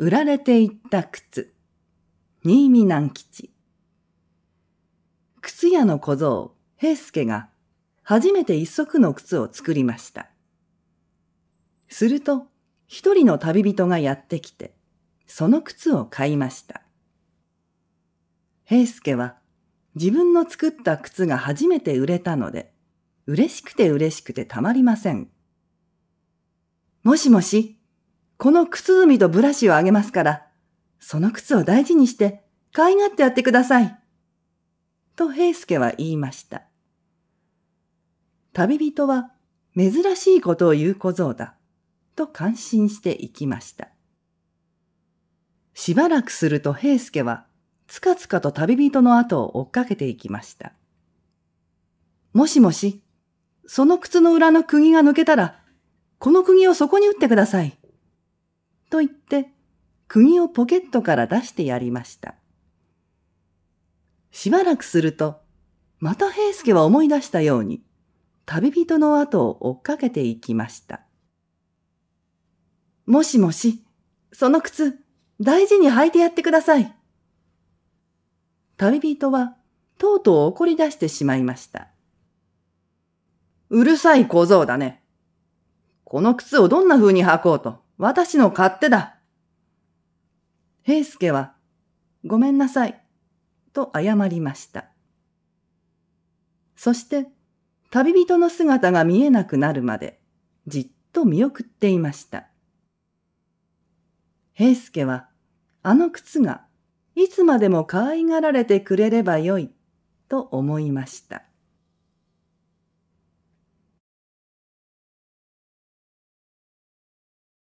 売られていった靴。新見南吉。靴屋の小僧、平助が、初めて一足の靴を作りました。すると、一人の旅人がやってきて、その靴を買いました。平助は、自分の作った靴が初めて売れたので、嬉しくて嬉しくてたまりません。もしもし、この靴墨とブラシをあげますから、その靴を大事にして、かいがってやってください。と平助は言いました。旅人は珍しいことを言う小僧だ、と感心していきました。しばらくすると平助は、つかつかと旅人の後を追っかけていきました。もしもし、その靴の裏の釘が抜けたら、この釘をそこに打ってください。と言って、釘をポケットから出してやりました。しばらくすると、また平助は思い出したように、旅人の後を追っかけていきました。もしもし、その靴、大事に履いてやってください。旅人は、とうとう怒り出してしまいました。うるさい小僧だね。この靴をどんな風に履こうと、私の勝手だ。平助は、ごめんなさい、と謝りました。そして、旅人の姿が見えなくなるまで、じっと見送っていました。平助は、あの靴がいつまでも可愛がられてくれればよい、と思いました。